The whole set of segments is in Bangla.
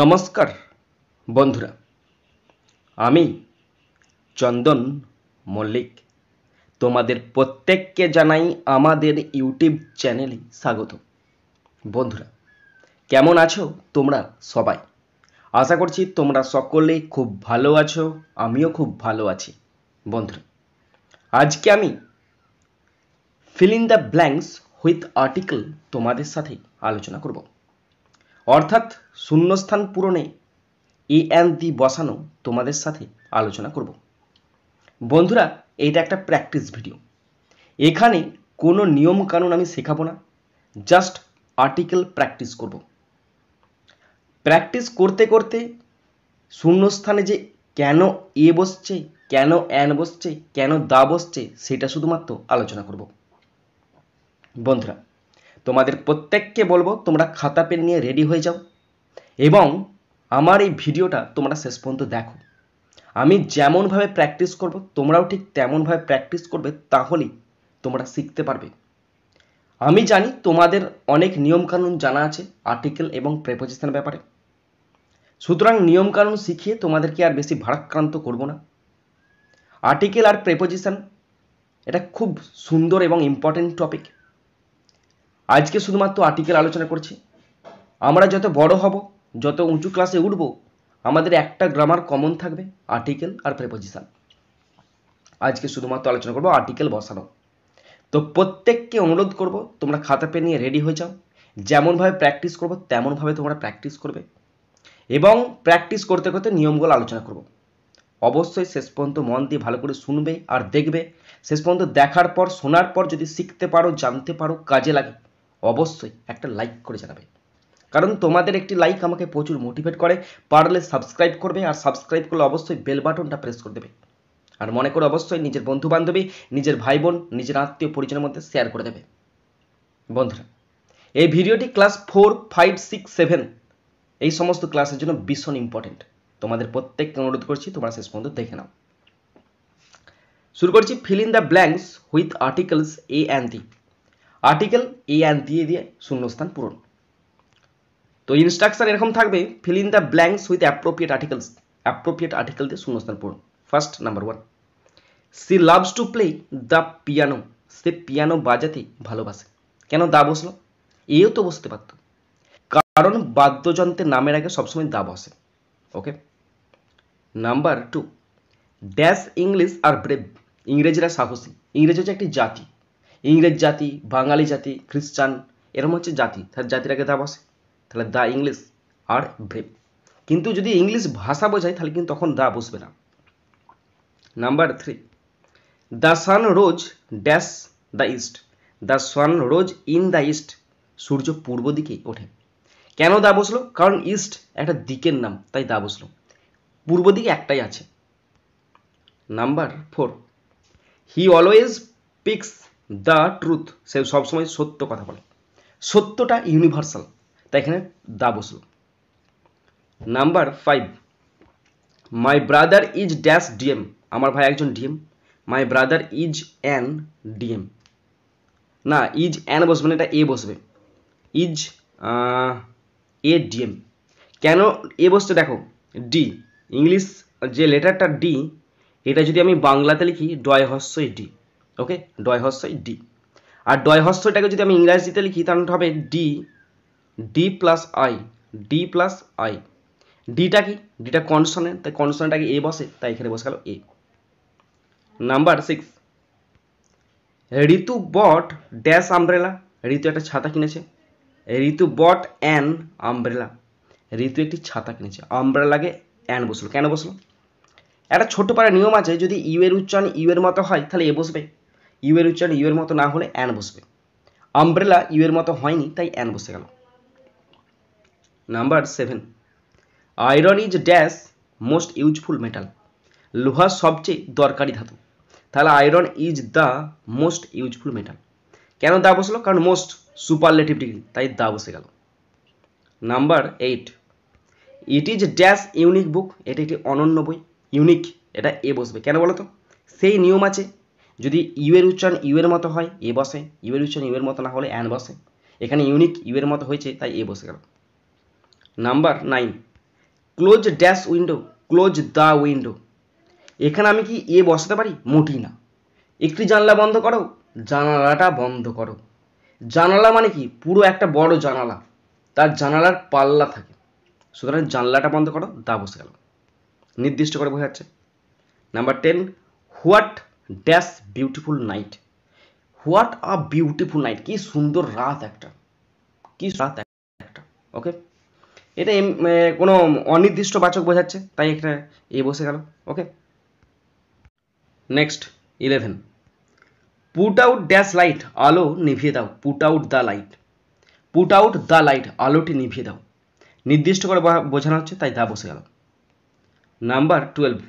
নমস্কার বন্ধুরা আমি চন্দন মল্লিক তোমাদের প্রত্যেককে জানাই আমাদের ইউটিউব চ্যানেলে স্বাগত বন্ধুরা কেমন আছো তোমরা সবাই আশা করছি তোমরা সকলে খুব ভালো আছো আমিও খুব ভালো আছি বন্ধুরা আজকে আমি fill in the blanks with article তোমাদের সাথে আলোচনা করবো অর্থাৎ শূন্যস্থান পূরণে এ এন দি বসানো তোমাদের সাথে আলোচনা করব বন্ধুরা এটা একটা প্র্যাকটিস ভিডিও এখানে কোনো নিয়ম কানুন আমি শেখাবো না জাস্ট আর্টিকেল প্র্যাকটিস করব প্র্যাকটিস করতে করতে শূন্যস্থানে যে কেন এ বসছে কেন অ্যান বসছে কেন দা বসছে সেটা শুধুমাত্র আলোচনা করব বন্ধুরা তোমাদের প্রত্যেককে বলবো তোমরা খাতা পেন নিয়ে রেডি হয়ে যাও এবং আমার এই ভিডিওটা তোমরা শেষ পর্যন্ত দেখো আমি যেমনভাবে প্র্যাকটিস করব তোমরাও ঠিক তেমনভাবে প্র্যাকটিস করবে তাহলেই তোমরা শিখতে পারবে আমি জানি তোমাদের অনেক নিয়মকানুন জানা আছে আর্টিকেল এবং প্রেপোজিশনের ব্যাপারে সুতরাং নিয়মকানুন শিখিয়ে তোমাদেরকে আর বেশি ভারাক্রান্ত করব না আর্টিকেল আর প্রেপোজিশন এটা খুব সুন্দর এবং ইম্পর্টেন্ট টপিক আজকে শুধুমাত্র আর্টিকেল আলোচনা করছি আমরা যত বড় হব যত উঁচু ক্লাসে উঠব আমাদের একটা গ্রামার কমন থাকবে আর্টিকেল আর প্রেপোজিশন আজকে শুধুমাত্র আলোচনা করব আর্টিকেল বসানো তো প্রত্যেককে অনুরোধ করব তোমরা খাতা পে নিয়ে রেডি হয়ে যাও যেমনভাবে প্র্যাকটিস করবো তেমনভাবে তোমরা প্র্যাকটিস করবে এবং প্র্যাকটিস করতে করতে নিয়মগুলো আলোচনা করব অবশ্যই শেষ পর্যন্ত মন দিয়ে ভালো করে শুনবে আর দেখবে শেষ পর্যন্ত দেখার পর শোনার পর যদি শিখতে পারো জানতে পারো কাজে লাগে অবশ্যই একটা লাইক করে জানাবে কারণ তোমাদের একটি লাইক আমাকে প্রচুর মোটিভেট করে পারলে সাবস্ক্রাইব করবে আর সাবস্ক্রাইব করলে অবশ্যই বেল বাটনটা প্রেস করে দেবে আর মনে করে অবশ্যই নিজের বন্ধু বান্ধবী নিজের ভাই বোন নিজের আত্মীয় পরিজনের মধ্যে শেয়ার করে দেবে বন্ধুরা এই ভিডিওটি class four five six seven এই সমস্ত ক্লাসের জন্য ভীষণ ইম্পর্টেন্ট তোমাদের প্রত্যেককে অনুরোধ করছি তোমরা শেষ পর্যন্ত দেখে নাও শুরু করছি fill in the blanks with articles a and the article a and দিয়ে দিয়ে শূন্যস্থান পূরণ তো ইনস্ট্রাকশন এরকম থাকবে fill in the blanks with appropriate articles appropriate article দিয়ে শূন্যস্থান পূরণ first number one she loves to play the piano সে পিয়ানো বাজাতে ভালোবাসে কেন দা বসলো এও তো বসতে পারত কারণ বাদ্যযন্ত্রের নামের আগে সবসময় দা বসে okay number two dash English are brave ইংরেজরা সাহসী ইংরেজ হচ্ছে একটি জাতি ইংরেজ জাতি বাঙালি জাতি খ্রিস্টান এরম হচ্ছে জাতি তার জাতির আগে দা বসে তাহলে দা ইংলিশ আর ব্রেভ কিন্তু যদি ইংলিশ ভাষা বোঝায় তাহলে কিন্তু তখন দা বসবে না number three the sun rose dash the east the sun rose in the east সূর্য পূর্ব দিকে ওঠে কেন দা বসলো কারণ ইস্ট একটা দিকের নাম তাই দা বসলো পূর্ব দিকে একটাই আছে number four he always speaks the truth সে সবসময় সত্য কথা বলে সত্যটা ইউনিভার্সাল তাই এখানে দা বসল number five my brother is dash DM আমার ভাই একজন DM my brother is an DM না ইজ অ্যান বসবে না মানে এটা এ বসবে ইজ এ ডিএম কেন এ বসতে দেখো ডি ইংলিশ যে লেটারটা ডি এটা যদি আমি বাংলাতে লিখি ডয় হস্যই ডি ওকে ডয়হস্যই ডি আর ডয়হস্যটাকে যদি আমি ইংরাজিতে লিখি তাহলে হবে D D plus I D plus I ডিটা কি ডিটা কনসনে তাই কনসনেটাকে এ বসে তাই এখানে বসে গেল a number six Ritu bought dash umbrella Ritu একটা ছাতা কিনেছে ঋতু বট অ্যান আমব্রেলা ঋতু একটি ছাতা কিনেছে আমব্রেলাকে অ্যান বসলো কেন বসলো একটা ছোট পাড়া নিয়ম আছে যদি ইউ এর উচ্চারণ ইউ এর মতো হয় তাহলে এ বসবে ইউ এর উচ্চারণ ইউ এর মতো না হলে অ্যান বসবে আমব্রেলা ইউ এর মতো হয়নি তাই অ্যান বসে গেল number seven iron is dash most useful metal লোহা সবচেয়ে দরকারি ধাতু তাহলে iron is the most useful metal কেন দা বসলো কারণ মোস্ট সুপারলেটিভ ডিগ্রি তাই দা বসে গেল number eight it is dash unique book এটা একটি অনন্য বই ইউনিক এটা এ বসবে কেন বলতো সেই নিয়ম আছে যদি ইউ এর উচ্চারণ ইউ এর মতো হয় এ বসে ইউ এর উচ্চারণ ইউ এর মতো না হলে অ্যান বসে এখানে ইউনিক ইউ এর মতো হয়েছে তাই এ বসে গেল number nine close dash window close the window এখানে আমি কি এ বসাতে পারি মোটি না একটি জানলা বন্ধ করো জানালাটা বন্ধ করো জানালা মানে কি পুরো একটা বড় জানালা তার জানালার পাল্লা থাকে সুতরাং জানলাটা বন্ধ করো দা বসে গেল নির্দিষ্ট করে বোঝাচ্ছে number ten what dash beautiful night what a beautiful night কি সুন্দর রাত একটা কি রাত একটা ওকে এটা কোনো অনির্দিষ্ট বাচক বোঝাচ্ছে তাই একটা এ বসে গেল okay next eleven put out dash light আলো নিভিয়ে দাও put out the light put out the light আলোটি নিভিয়ে দাও নির্দিষ্ট করে বোঝানো হচ্ছে তাই দা বসে গেল number twelve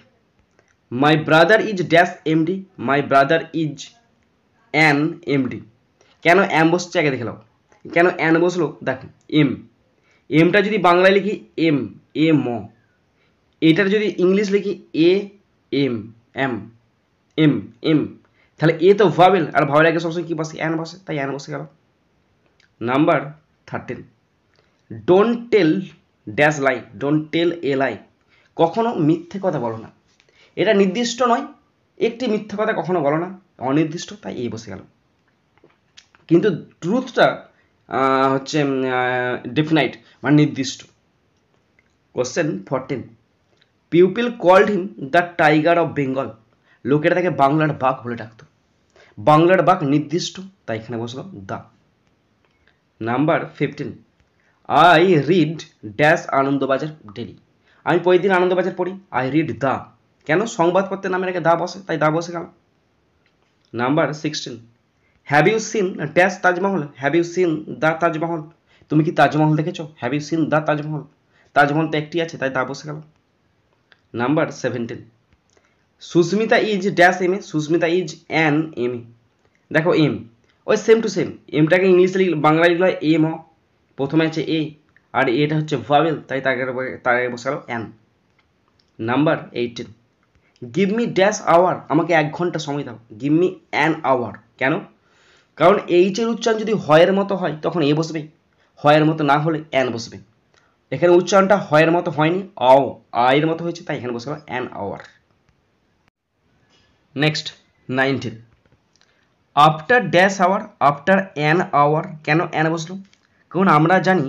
my brother is dash MD my brother is an MD কেন অ্যাম বসছে আগে দেখে নাও কেন অ্যান বসলো দেখ এম এমটা যদি বাংলায় লিখি এম এ ম এটার যদি ইংলিশ লিখি a M M M M তাহলে এ তো ভাবেল আর ভাবেল আগে সবসময় কী বসে অ্যান বসে তাই অ্যান বসে গেল number thirteen don't tell dash lie don't tell a lie কখনো মিথ্যে কথা বলো না এটা নির্দিষ্ট নয় একটি মিথ্যা কথা কখনো বলো না অনির্দিষ্ট তাই এই বসে গেল কিন্তু ট্রুথটা হচ্ছে ডেফিনাইট মানে নির্দিষ্ট question fourteen pupil called him the tiger of Bengal লোকেরা তাকে বাংলার বাঘ বলে ডাকত বাংলার বাঘ নির্দিষ্ট তাই এখানে বসলো the number fifteen I read dash Anandabazar daily আমি প্রতিদিন আনন্দবাজার পড়ি আই রিড দ্য কেন সংবাদপত্রের নামে রেখে দা বসে তাই দা বসে গেল number sixteen have you seen dash Taj Mahal have you seen দা তাজমহল তুমি কি তাজমহল দেখেছো have you seen the Taj Mahal Taj Mahal তো একটি আছে তাই দাব বসে গেল number seventeen Susmita is dash M A Susmita is an M A দেখো এম ওই সেম টু সেম এমটাকে ইংলিশে বাংলায় লিখলে এম অ প্রথমে আছে এ আর এটা হচ্ছে ভাবেল তাই তার আগে বসে গেল an number eighteen give me dash hour আমাকে এক ঘন্টা সময় দাও গিভ মি অ্যান আওয়ার কেন কারণ এইচের উচ্চারণ যদি হয়ের মতো হয় তখন এ বসবে হয়ের মতো না হলে অ্যান বসবে এখানে উচ্চারণটা হয়ের মতো হয়নি আও আয়ের মতো হয়েছে তাই এখানে বসে an hour next nineteen after dash hour after an hour কেন অ্যান বসলো কারণ আমরা জানি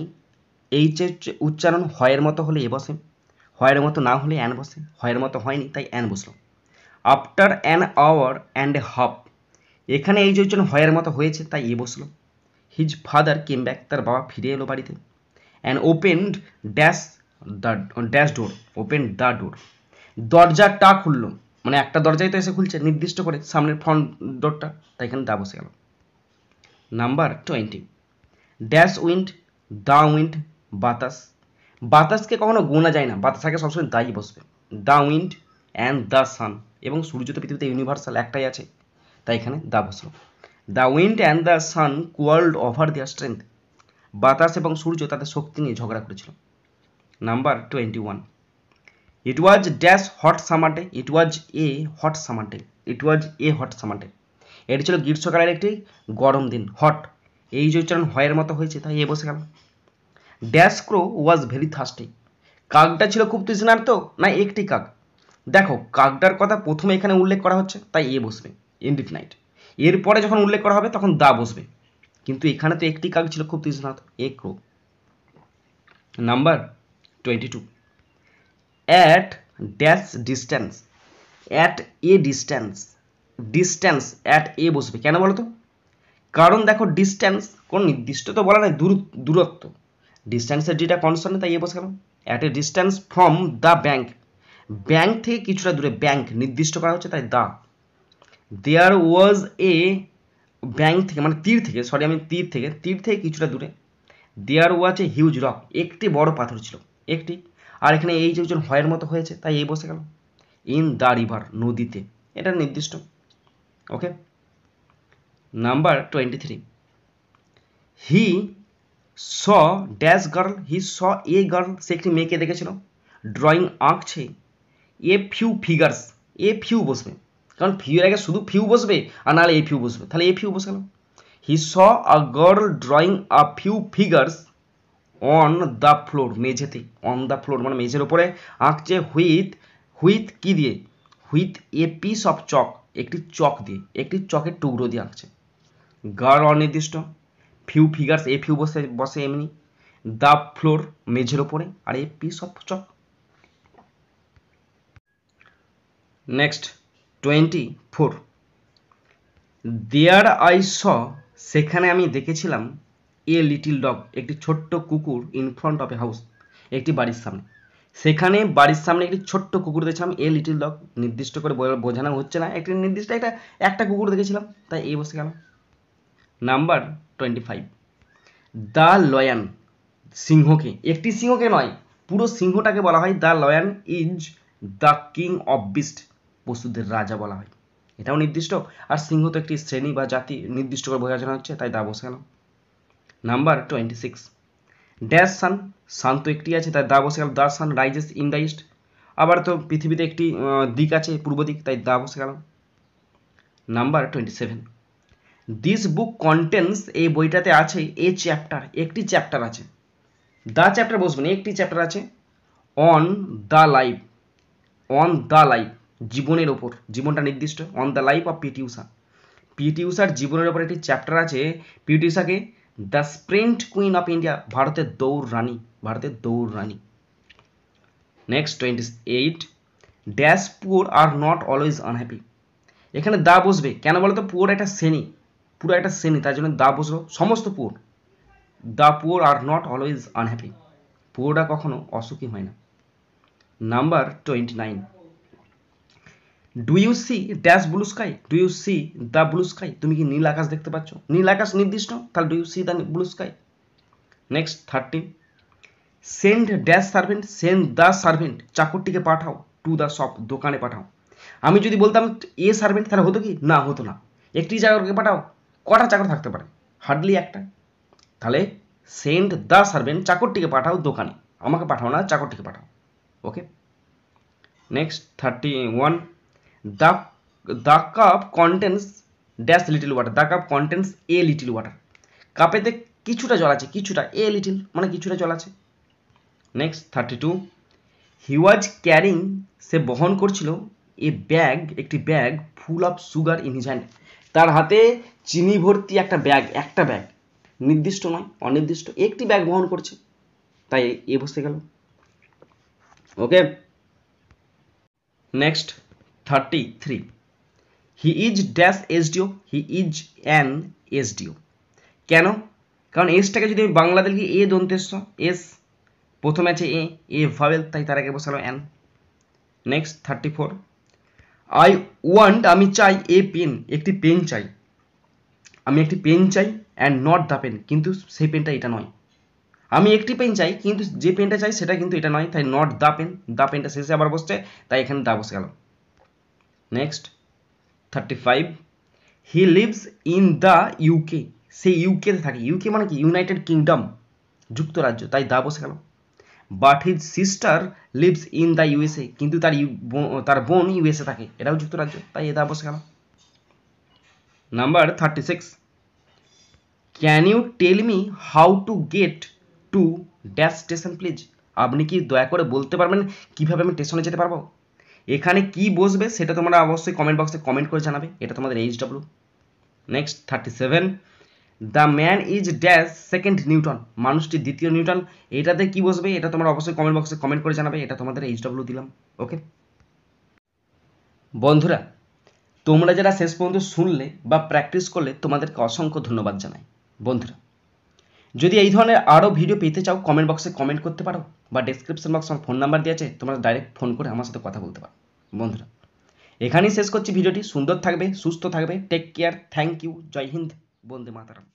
এইচের উচ্চারণ হয়ের মতো হলে এ বসে হয়ের মতো না হলে অ্যান বসে হয়ের মতো হয়নি তাই অ্যান বসলো after an hour and a half এখানে এই যেজন হয়ের মতো হয়েছে তাই এ বসলো হিজ ফাদার কেম ব্যাক তার বাবা ফিরে এলো বাড়িতে and opened dash the dash door open the door দরজাটা খুললো মানে একটা দরজাই তো এসে খুলছে নির্দিষ্ট করে সামনের ফ্রন্ট ডোরটা তাই এখানে দা বসে গেল number twenty dash wind the wind বাতাস বাতাসকে কখনো গোনা যায় না বাতাস আগে সবসময় দায়ী বসবে the wind and the sun এবং সূর্য তো পৃথিবীতে ইউনিভার্সাল একটাই আছে তাই এখানে দা বসলো the wind and the sun quarrelled over their strength বাতাস এবং সূর্য তাদের শক্তি নিয়ে ঝগড়া করেছিল number twenty one it was dash hot summer day it was a hot summer day it was a hot summer day এটি ছিল গ্রীষ্মকালের একটি গরম দিন হট এই যে উচ্চারণ হয়ের মতো হয়েছে তাই এ বসে গেল dash crow was very thirsty কাকটা ছিল খুব তো না একটি কাক দেখো কাকটার কথা প্রথমে এখানে উল্লেখ করা হচ্ছে তাই এ বসবে এন্ডিট নাইট এরপরে যখন উল্লেখ করা হবে তখন দা বসবে কিন্তু এখানে তো একটি কাক ছিল খুব তৃষ্ণার্ত a crow number twenty two at dash distance at a distance distance at a বসবে কেন বলো তো কারণ দেখো ডিস্ট্যান্স কোনো নির্দিষ্ট তো বলা নাই দূরত্ব ডিস্ট্যান্সের ডিটা কনসার্নে তাই এ বসে গেল at a distance from the bank bank থেকে কিছুটা দূরে ব্যাঙ্ক নির্দিষ্ট করা হচ্ছে তাই দা দেয়ার ওয়াজ এ ব্যাঙ্ক থেকে মানে তীর থেকে সরি আমি তীর থেকে তীর থেকে কিছুটা দূরে দেয়ার ওয়াজ এ হিউজ রক একটি বড় পাথর ছিল একটি আর এখানে এই যে একজন হয়ের মতো হয়েছে তাই এই বসে গেল ইন দ্য রিভার নদীতে এটা নির্দিষ্ট okay number twenty three he saw dash girl he saw a girl সে একটি মেয়েকে দেখেছিল ড্রয়িং আঁকছে a few figures a few বসবে কারণ ফিউর আগে শুধু ফিউ বসবে আর নাহলে এ ফিউ বসবে তাহলে এ ফিউ বসে গেল he saw a girl drawing a few figures on the floor মেঝেতে অন দ্য ফ্লোর মানে মেঝের ওপরে আঁকছে হুইথ হুইথ কি দিয়ে with a piece of chalk একটি চক দিয়ে একটি চকের টুকরো দিয়ে আঁকছে গার্ল অনির্দিষ্ট ফিউ ফিগার্স এ ফিউ বসে বসে এমনি দ্য ফ্লোর মেঝের ওপরে আর এ পি সব chalk next twenty four there I saw সেখানে আমি দেখেছিলাম এ লিটিল ডগ একটি ছোট্ট কুকুর in front of a house একটি বাড়ির সামনে সেখানে বাড়ির সামনে একটি ছোট্ট কুকুর দেখছিলাম এ লিটিল ডগ নির্দিষ্ট করে বোঝানো হচ্ছে না একটি নির্দিষ্ট একটা একটা কুকুর দেখেছিলাম তাই এই বসে গেলাম number twenty five the lion সিংহকে একটি সিংহকে নয় পুরো সিংহটাকে বলা হয় the lion is the king of beast পশুদের রাজা বলা হয় এটাও নির্দিষ্ট আর সিংহ তো একটি শ্রেণী বা জাতি নির্দিষ্ট করে বোঝা হচ্ছে তাই দা বসে গেল number twenty six dash sun sun তো একটি আছে তাই দা বসে গেল the sun rises in the east আবার তো পৃথিবীতে একটি দিক আছে পূর্ব দিক তাই দা বসে গেল number twenty seven this book contents এই বইটাতে আছে এ চ্যাপ্টার একটি চ্যাপ্টার আছে দ্য চ্যাপ্টার বসবেন একটি চ্যাপ্টার আছে on the life on the life জীবনের ওপর জীবনটা নির্দিষ্ট on the life of PT Usha PT উষার জীবনের ওপর একটি চ্যাপ্টার আছে পিটি উষাকে the sprint queen of India ভারতের দৌড় রানী ভারতের দৌড় রানী next twenty eight dash poor are not always unhappy এখানে দা বসবে কেন বলতো পুয়ার একটা শ্রেণী পুরো একটা শ্রেণী তার জন্য দা বসলো সমস্ত poor the poor are not always unhappy পুয়োটা কখনো অসুখী হয় না number twenty nine do you see dash blue sky do you see the blue sky তুমি কি নীল আকাশ দেখতে পাচ্ছ নীল আকাশ নির্দিষ্ট তাহলে do you see the blue sky next thirteen send dash servant send the servant চাকরটিকে পাঠাও টু দ্য শপ দোকানে পাঠাও আমি যদি বলতাম এ সার্ভেন্ট তাহলে হতো কি না হতো না একটি জায়গাকে পাঠাও কটা চাকর থাকতে পারে হার্ডলি একটা তাহলে সেন্ট দ্য সার্ভেন্ট চাকরটিকে পাঠাও দোকানে আমাকে পাঠাও না চাকরটিকে পাঠাও okay next thirty one the the cup contents dash little water the cup contents a little water কাপেতে কিছুটা জল আছে কিছুটা এ লিটিল মানে কিছুটা জল আছে next thirty two he was carrying সে বহন করছিল এ ব্যাগ একটি bag full of sugar in his hand তার হাতে চিনি ভর্তি একটা ব্যাগ একটা ব্যাগ নির্দিষ্ট নয় অনির্দিষ্ট একটি ব্যাগ বহন করছে তাই এ বসতে গেল okay next thirty three he is dash SDO he is an SDO কেন কারণ এসটাকে যদি আমি বাংলাদেশ লিখি এ দন্তেশ্ব এস প্রথমে আছে এ এ ভাবেল তাই তার আগে বসালো an next thirty four I want আমি চাই এ পেন একটি পেন চাই আমি একটি পেন চাই অ্যান্ড নট দ্য পেন কিন্তু সেই পেনটা এটা নয় আমি একটি পেন চাই কিন্তু যে পেনটা চাই সেটা কিন্তু এটা নয় তাই নট দ্য পেন দ্য পেনটা শেষে আবার বসছে তাই এখানে দা বসে গেল next thirty five he lives in the UK সে ইউকেতে থাকে ইউকে মানে কি ইউনাইটেড কিংডম যুক্তরাজ্য তাই দা বসে গেল but his sister lives in the USA কিন্তু তার তার বোন ইউএসএ থাকে এটাও যুক্তরাজ্য তাই এটা অবশ্য কেন number thirty six can you tell me how to get to dash station please আপনি কি দয়া করে বলতে পারবেন কিভাবে আমি স্টেশনে যেতে পারবো এখানে কি বসবে সেটা তোমরা অবশ্যই কমেন্ট বক্সে কমেন্ট করে জানাবে এটা তোমাদের H W next thirty seven the man is dash second Newton মানুষটি দ্বিতীয় নিউটন এটাতে কি বসবে এটা তোমার অবশ্যই কমেন্ট বক্সে কমেন্ট করে জানাবে এটা তোমাদের এইচ ডব্লিউ দিলাম ওকে বন্ধুরা তোমরা যারা শেষ পর্যন্ত শুনলে বা প্র্যাকটিস করলে তোমাদেরকে অসংখ্য ধন্যবাদ জানাই বন্ধুরা যদি এই ধরনের আরও ভিডিও পেতে চাও কমেন্ট বক্সে কমেন্ট করতে পারো বা ডিসক্রিপশন বক্সে আমার ফোন নাম্বার দিয়ে আছে তোমরা ডাইরেক্ট ফোন করে আমার সাথে কথা বলতে পারো বন্ধুরা এখানেই শেষ করছি ভিডিওটি সুন্দর থাকবে সুস্থ থাকবে টেক কেয়ার থ্যাংক ইউ জয় হিন্দ বন্দে মাতারাম